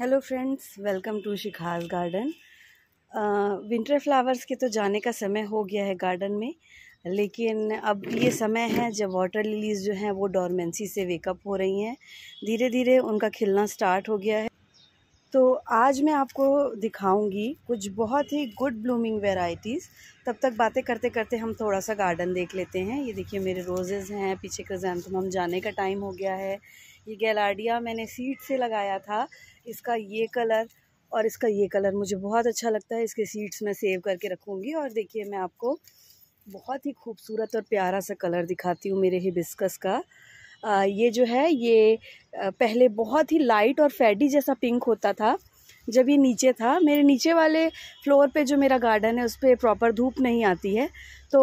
hello friends welcome to Shikha's garden winter flowers के तो जाने का समय हो गया है गार्डन में लेकिन अब ये समय है जब वाटर लिलीज़ जो हैं वो डॉर्मेंसी से वेकअप हो रही हैं धीरे धीरे उनका खिलना स्टार्ट हो गया है तो आज मैं आपको दिखाऊंगी कुछ बहुत ही गुड ब्लूमिंग वेराइटीज़ तब तक बातें करते करते हम थोड़ा सा गार्डन देख लेते हैं ये देखिए मेरे रोज़ेज़ हैं पीछे का क्रिजेंथम जाने का टाइम हो गया है ये गैलाडिया मैंने सीड से लगाया था इसका ये कलर और इसका ये कलर मुझे बहुत अच्छा लगता है इसके सीड्स मैं सेव करके रखूँगी और देखिए मैं आपको बहुत ही खूबसूरत और प्यारा सा कलर दिखाती हूँ मेरे ही बिस्कस का आ, ये जो है ये पहले बहुत ही लाइट और फैडी जैसा पिंक होता था जब ये नीचे था मेरे नीचे वाले फ्लोर पे जो मेरा गार्डन है उस पर प्रॉपर धूप नहीं आती है तो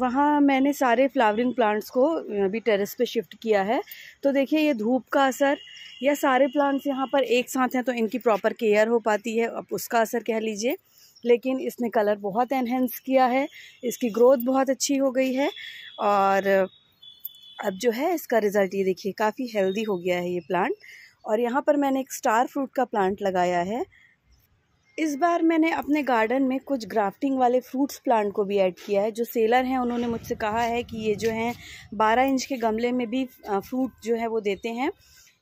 वहाँ मैंने सारे फ्लावरिंग प्लांट्स को अभी टेरेस पे शिफ्ट किया है तो देखिए ये धूप का असर या सारे प्लांट्स यहाँ पर एक साथ हैं तो इनकी प्रॉपर केयर हो पाती है अब उसका असर कह लीजिए लेकिन इसने कलर बहुत एनहेंस किया है इसकी ग्रोथ बहुत अच्छी हो गई है और अब जो है इसका रिज़ल्ट ये देखिए काफ़ी हेल्दी हो गया है ये प्लांट और यहाँ पर मैंने एक स्टार फ्रूट का प्लांट लगाया है इस बार मैंने अपने गार्डन में कुछ ग्राफ्टिंग वाले फ्रूट्स प्लांट को भी ऐड किया है जो सेलर हैं उन्होंने मुझसे कहा है कि ये जो हैं बारह इंच के गमले में भी फ्रूट जो है वो देते हैं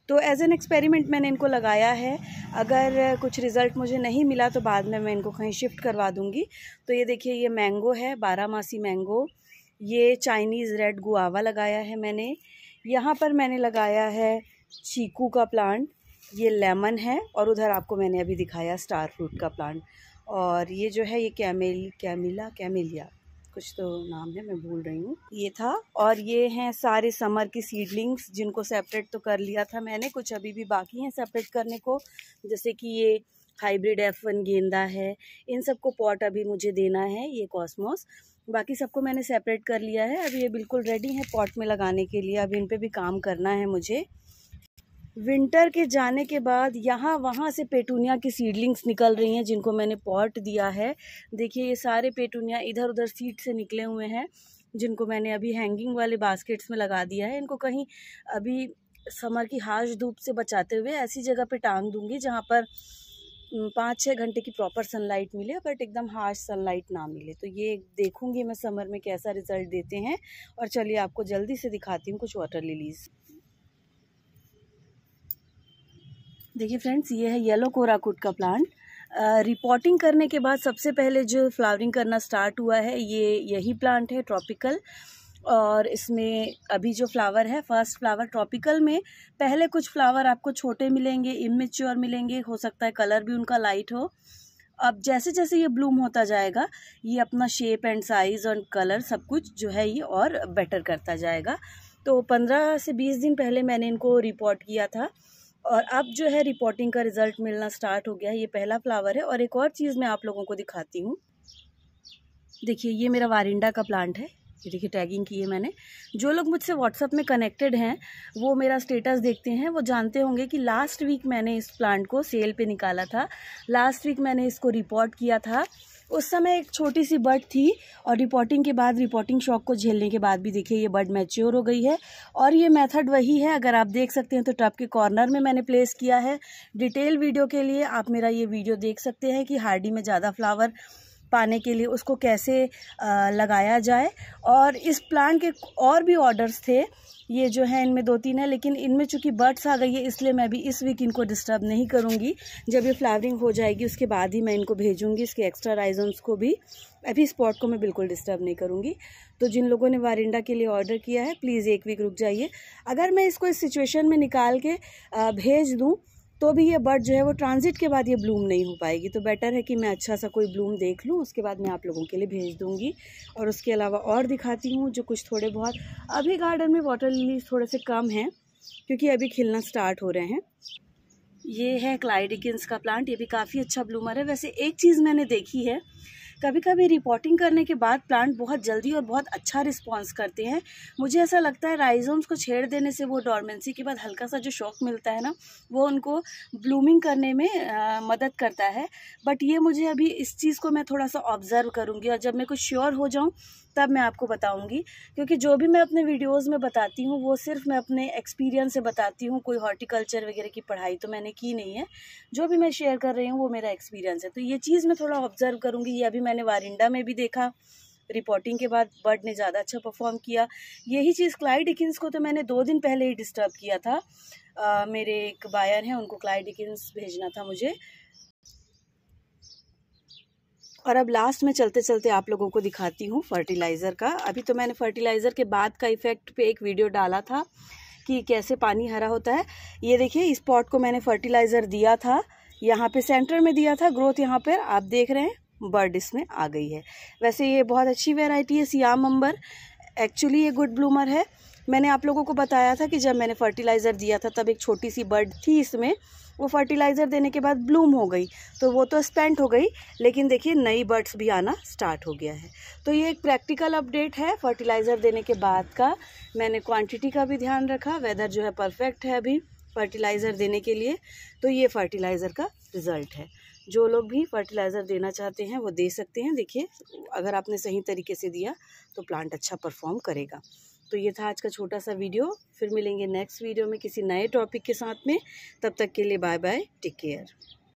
तो एज एन एक्सपेरिमेंट मैंने इनको लगाया है अगर कुछ रिज़ल्ट मुझे नहीं मिला तो बाद में मैं इनको कहीं शिफ्ट करवा दूँगी तो ये देखिए ये मैंगो है बारह मासी मैंगो ये चाइनीज़ रेड गुआवा लगाया है मैंने यहाँ पर मैंने लगाया है चीकू का प्लांट ये लेमन है और उधर आपको मैंने अभी दिखाया स्टार फ्रूट का प्लांट और ये जो है ये कैमिल कैमिला कैमिलिया कुछ तो नाम है मैं भूल रही हूँ ये था और ये हैं सारे समर की सीडलिंग्स जिनको सेपरेट तो कर लिया था मैंने कुछ अभी भी बाकी हैं सेपरेट करने को जैसे कि ये हाइब्रिड एफ वन गेंदा है इन सबको पॉट अभी मुझे देना है ये कॉस्मोस बाकी सबको मैंने सेपरेट कर लिया है अभी ये बिल्कुल रेडी है पॉट में लगाने के लिए अब इन पर भी काम करना है मुझे विंटर के जाने के बाद यहाँ वहाँ से पेटूनिया की सीडलिंग्स निकल रही हैं जिनको मैंने पॉट दिया है देखिए ये सारे पेटूनिया इधर उधर सीड से निकले हुए हैं जिनको मैंने अभी हैंगिंग वाले बास्केट्स में लगा दिया है इनको कहीं अभी समर की हाश धूप से बचाते हुए ऐसी जगह पे टांग दूंगी जहाँ पर पाँच छः घंटे की प्रॉपर सनलाइट मिले बट एकदम हार्श सनलाइट ना मिले तो ये देखूंगी मैं समर में कैसा रिज़ल्ट देते हैं और चलिए आपको जल्दी से दिखाती हूँ कुछ वाटर लिलीज़ देखिए फ्रेंड्स ये है येलो कोराकुट का प्लांट रिपोर्टिंग करने के बाद सबसे पहले जो फ्लावरिंग करना स्टार्ट हुआ है ये यही प्लांट है ट्रॉपिकल और इसमें अभी जो फ्लावर है फर्स्ट फ्लावर ट्रॉपिकल में पहले कुछ फ्लावर आपको छोटे मिलेंगे इमेच्योर मिलेंगे हो सकता है कलर भी उनका लाइट हो अब जैसे जैसे ये ब्लूम होता जाएगा ये अपना शेप एंड साइज़ और कलर सब कुछ जो है ये और बेटर करता जाएगा तो पंद्रह से बीस दिन पहले मैंने इनको रिपोर्ट किया था और अब जो है रिपोर्टिंग का रिज़ल्ट मिलना स्टार्ट हो गया है ये पहला फ्लावर है और एक और चीज़ मैं आप लोगों को दिखाती हूँ देखिए ये मेरा वारिंडा का प्लांट है ये देखिए टैगिंग की है मैंने जो लोग मुझसे व्हाट्सअप में कनेक्टेड हैं वो मेरा स्टेटस देखते हैं वो जानते होंगे कि लास्ट वीक मैंने इस प्लांट को सेल पे निकाला था लास्ट वीक मैंने इसको रिपोर्ट किया था उस समय एक छोटी सी बर्ड थी और रिपोर्टिंग के बाद रिपोर्टिंग शॉक को झेलने के बाद भी देखिए ये बर्ड मैच्योर हो गई है और ये मेथड वही है अगर आप देख सकते हैं तो टब के कॉर्नर में मैंने प्लेस किया है डिटेल वीडियो के लिए आप मेरा ये वीडियो देख सकते हैं कि हार्डी में ज़्यादा फ्लावर पाने के लिए उसको कैसे लगाया जाए और इस प्लान के और भी ऑर्डर्स थे ये जो है इनमें दो तीन है लेकिन इनमें चूंकि बर्ड्स आ गई है इसलिए मैं भी इस वीक इनको डिस्टर्ब नहीं करूँगी जब ये फ्लावरिंग हो जाएगी उसके बाद ही मैं इनको भेजूँगी इसके एक्स्ट्रा राइजम्स को भी अभी स्पॉट को मैं बिल्कुल डिस्टर्ब नहीं करूँगी तो जिन लोगों ने वारिंडा के लिए ऑर्डर किया है प्लीज़ एक वीक रुक जाइए अगर मैं इसको इस सिचुएशन में निकाल के भेज दूँ तो भी ये बर्ड जो है वो ट्रांजिट के बाद ये ब्लूम नहीं हो पाएगी तो बेटर है कि मैं अच्छा सा कोई ब्लूम देख लूँ उसके बाद मैं आप लोगों के लिए भेज दूँगी और उसके अलावा और दिखाती हूँ जो कुछ थोड़े बहुत अभी गार्डन में वाटर लिलीज थोड़े से कम हैं क्योंकि अभी खिलना स्टार्ट हो रहे हैं ये है क्लाइडिकन्स का प्लांट ये भी काफ़ी अच्छा ब्लूमर है वैसे एक चीज़ मैंने देखी है कभी कभी रिपोर्टिंग करने के बाद प्लांट बहुत जल्दी और बहुत अच्छा रिस्पॉन्स करते हैं मुझे ऐसा लगता है राइजोम्स को छेड़ देने से वो डॉर्मेंसी के बाद हल्का सा जो शौक मिलता है ना वो उनको ब्लूमिंग करने में आ, मदद करता है बट ये मुझे अभी इस चीज़ को मैं थोड़ा सा ऑब्ज़र्व करूँगी और जब मैं कुछ श्योर हो जाऊँ तब मैं आपको बताऊँगी क्योंकि जो भी मैं अपने वीडियोज़ में बताती हूँ वो सिर्फ मैं अपने एक्सपीरियंस से बताती हूँ कोई हॉर्टिकल्चर वगैरह की पढ़ाई तो मैंने की नहीं है जो भी मैं शेयर कर रही हूँ वो मेरा एक्सपीरियंस है तो ये चीज़ मैं थोड़ा ऑब्जर्व करूँगी ये अभी मैं मैंने वारिंडा में भी देखा रिपोर्टिंग के बाद बर्ड ने ज़्यादा अच्छा परफॉर्म किया यही चीज़ क्लाइड को तो मैंने दो दिन पहले ही डिस्टर्ब किया था आ, मेरे एक बायर हैं उनको क्लाइड भेजना था मुझे और अब लास्ट में चलते चलते आप लोगों को दिखाती हूँ फर्टिलाइज़र का अभी तो मैंने फर्टिलाइज़र के बाद का इफ़ेक्ट पे एक वीडियो डाला था कि कैसे पानी हरा होता है ये देखिए इस पॉट को मैंने फर्टिलाइज़र दिया था यहाँ पे सेंटर में दिया था ग्रोथ यहाँ पर आप देख रहे हैं बर्ड इसमें आ गई है वैसे ये बहुत अच्छी वेराइटी है सियाम अम्बर एक्चुअली ये गुड ब्लूमर है मैंने आप लोगों को बताया था कि जब मैंने फर्टिलाइज़र दिया था तब एक छोटी सी बर्ड थी इसमें वो फर्टिलाइज़र देने के बाद ब्लूम हो गई तो वो तो स्पेंट हो गई लेकिन देखिए नई बर्ड्स भी आना स्टार्ट हो गया है तो ये एक प्रैक्टिकल अपडेट है फर्टिलाइज़र देने के बाद का मैंने क्वांटिटी का भी ध्यान रखा वेदर जो है परफेक्ट है अभी फर्टिलाइज़र देने के लिए तो ये फर्टिलाइज़र का रिज़ल्ट है जो लोग भी फर्टिलाइज़र देना चाहते हैं वो दे सकते हैं देखिए अगर आपने सही तरीके से दिया तो प्लांट अच्छा परफॉर्म करेगा तो ये था आज का छोटा सा वीडियो फिर मिलेंगे नेक्स्ट वीडियो में किसी नए टॉपिक के साथ में तब तक के लिए बाय बाय टेक केयर